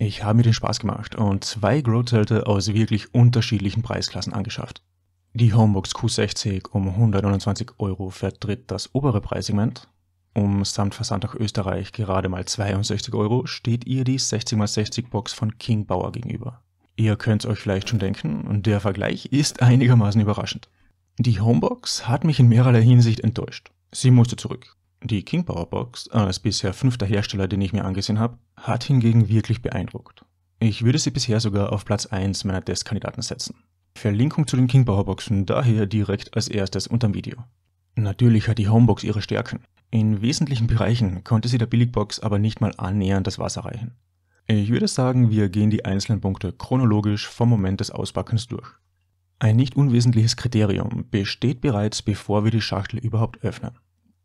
Ich habe mir den Spaß gemacht und zwei Growth-Zelte aus wirklich unterschiedlichen Preisklassen angeschafft. Die Homebox Q60 um 129 Euro vertritt das obere Preissegment. Um samt Versand nach Österreich gerade mal 62 Euro steht ihr die 60x60 Box von King Bauer gegenüber. Ihr könnt's euch vielleicht schon denken und der Vergleich ist einigermaßen überraschend. Die Homebox hat mich in mehrerlei Hinsicht enttäuscht. Sie musste zurück. Die King Power Box, äh, als bisher fünfter Hersteller, den ich mir angesehen habe, hat hingegen wirklich beeindruckt. Ich würde sie bisher sogar auf Platz 1 meiner Testkandidaten setzen. Verlinkung zu den King Power Boxen daher direkt als erstes unterm Video. Natürlich hat die Homebox ihre Stärken. In wesentlichen Bereichen konnte sie der Billigbox aber nicht mal annähernd das Wasser reichen. Ich würde sagen, wir gehen die einzelnen Punkte chronologisch vom Moment des Auspackens durch. Ein nicht unwesentliches Kriterium besteht bereits, bevor wir die Schachtel überhaupt öffnen.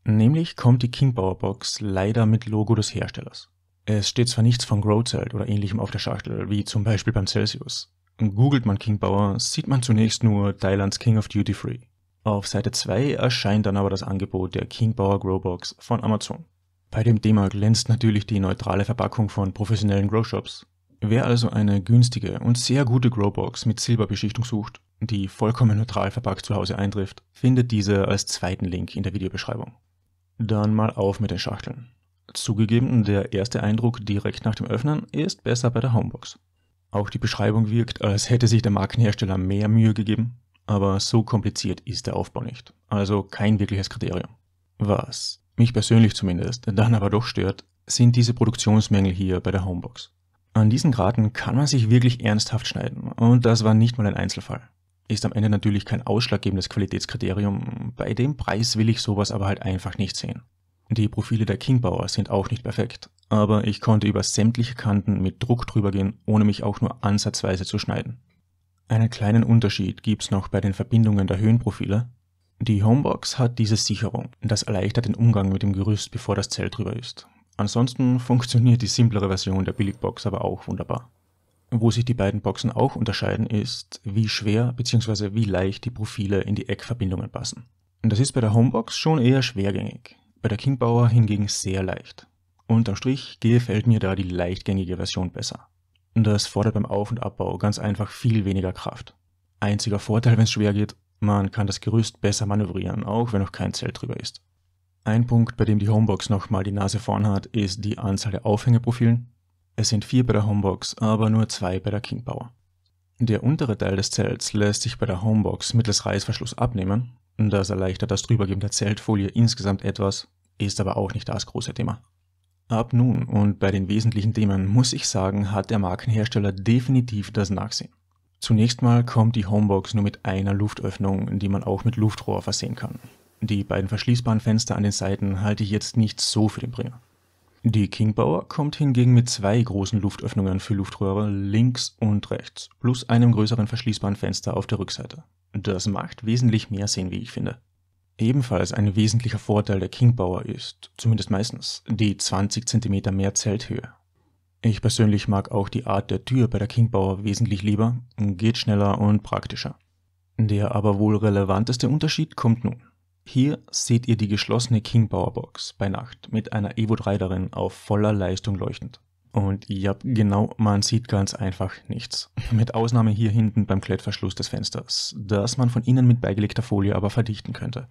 Nämlich kommt die king Box leider mit Logo des Herstellers. Es steht zwar nichts von Growzelt oder ähnlichem auf der Schachtel, wie zum Beispiel beim Celsius. Googelt man King sieht man zunächst nur Thailands King of Duty Free. Auf Seite 2 erscheint dann aber das Angebot der King Growbox von Amazon. Bei dem Thema glänzt natürlich die neutrale Verpackung von professionellen Growshops. Wer also eine günstige und sehr gute Growbox mit Silberbeschichtung sucht, die vollkommen neutral verpackt zu Hause eintrifft, findet diese als zweiten Link in der Videobeschreibung. Dann mal auf mit den Schachteln. Zugegeben, der erste Eindruck direkt nach dem Öffnen ist besser bei der Homebox. Auch die Beschreibung wirkt, als hätte sich der Markenhersteller mehr Mühe gegeben, aber so kompliziert ist der Aufbau nicht, also kein wirkliches Kriterium. Was mich persönlich zumindest dann aber doch stört, sind diese Produktionsmängel hier bei der Homebox. An diesen Graten kann man sich wirklich ernsthaft schneiden und das war nicht mal ein Einzelfall ist am Ende natürlich kein ausschlaggebendes Qualitätskriterium. Bei dem Preis will ich sowas aber halt einfach nicht sehen. Die Profile der Kingbauer sind auch nicht perfekt, aber ich konnte über sämtliche Kanten mit Druck drüber gehen, ohne mich auch nur ansatzweise zu schneiden. Einen kleinen Unterschied gibt's noch bei den Verbindungen der Höhenprofile. Die Homebox hat diese Sicherung, das erleichtert den Umgang mit dem Gerüst, bevor das Zelt drüber ist. Ansonsten funktioniert die simplere Version der Billigbox aber auch wunderbar. Wo sich die beiden Boxen auch unterscheiden, ist, wie schwer bzw. wie leicht die Profile in die Eckverbindungen passen. Das ist bei der Homebox schon eher schwergängig, bei der Kingbauer hingegen sehr leicht. Unterm Strich gefällt mir da die leichtgängige Version besser. Das fordert beim Auf- und Abbau ganz einfach viel weniger Kraft. Einziger Vorteil, wenn es schwer geht, man kann das Gerüst besser manövrieren, auch wenn noch kein Zelt drüber ist. Ein Punkt, bei dem die Homebox nochmal die Nase vorn hat, ist die Anzahl der Aufhängeprofilen es sind vier bei der Homebox, aber nur zwei bei der Kingbauer. Der untere Teil des Zelts lässt sich bei der Homebox mittels Reißverschluss abnehmen. Das erleichtert das Drübergeben der Zeltfolie insgesamt etwas, ist aber auch nicht das große Thema. Ab nun und bei den wesentlichen Themen muss ich sagen, hat der Markenhersteller definitiv das Nachsehen. Zunächst mal kommt die Homebox nur mit einer Luftöffnung, die man auch mit Luftrohr versehen kann. Die beiden verschließbaren Fenster an den Seiten halte ich jetzt nicht so für den Bringer. Die Kingbauer kommt hingegen mit zwei großen Luftöffnungen für Luftröhre links und rechts plus einem größeren verschließbaren Fenster auf der Rückseite. Das macht wesentlich mehr Sinn, wie ich finde. Ebenfalls ein wesentlicher Vorteil der Kingbauer ist, zumindest meistens, die 20 cm mehr Zelthöhe. Ich persönlich mag auch die Art der Tür bei der Kingbauer wesentlich lieber, geht schneller und praktischer. Der aber wohl relevanteste Unterschied kommt nun. Hier seht ihr die geschlossene King Power Box bei Nacht mit einer Evo 3 darin auf voller Leistung leuchtend. Und ja, genau, man sieht ganz einfach nichts. Mit Ausnahme hier hinten beim Klettverschluss des Fensters, das man von innen mit beigelegter Folie aber verdichten könnte.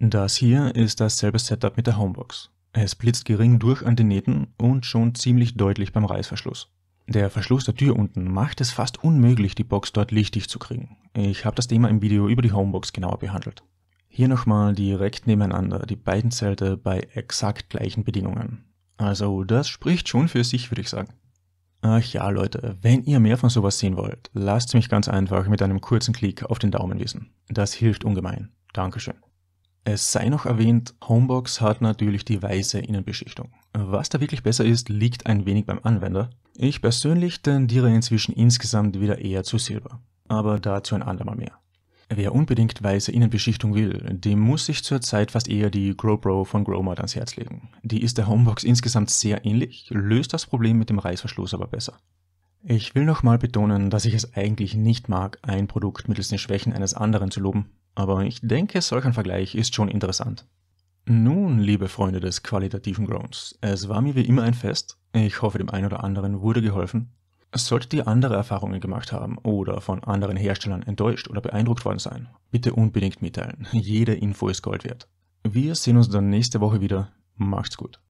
Das hier ist dasselbe Setup mit der Homebox. Es blitzt gering durch an den Nähten und schon ziemlich deutlich beim Reißverschluss. Der Verschluss der Tür unten macht es fast unmöglich, die Box dort lichtig zu kriegen. Ich habe das Thema im Video über die Homebox genauer behandelt. Hier nochmal direkt nebeneinander die beiden Zelte bei exakt gleichen Bedingungen. Also das spricht schon für sich, würde ich sagen. Ach ja, Leute, wenn ihr mehr von sowas sehen wollt, lasst mich ganz einfach mit einem kurzen Klick auf den Daumen wissen. Das hilft ungemein. Dankeschön. Es sei noch erwähnt, Homebox hat natürlich die weiße Innenbeschichtung. Was da wirklich besser ist, liegt ein wenig beim Anwender. Ich persönlich tendiere inzwischen insgesamt wieder eher zu Silber. Aber dazu ein andermal mehr. Wer unbedingt weiße Innenbeschichtung will, dem muss ich zurzeit fast eher die GrowPro von GrowMod ans Herz legen. Die ist der Homebox insgesamt sehr ähnlich, löst das Problem mit dem Reißverschluss aber besser. Ich will nochmal betonen, dass ich es eigentlich nicht mag, ein Produkt mittels den Schwächen eines anderen zu loben, aber ich denke, solch ein Vergleich ist schon interessant. Nun, liebe Freunde des qualitativen Groans, es war mir wie immer ein Fest. Ich hoffe, dem einen oder anderen wurde geholfen Solltet ihr andere Erfahrungen gemacht haben oder von anderen Herstellern enttäuscht oder beeindruckt worden sein, bitte unbedingt mitteilen. Jede Info ist Gold wert. Wir sehen uns dann nächste Woche wieder. Macht's gut.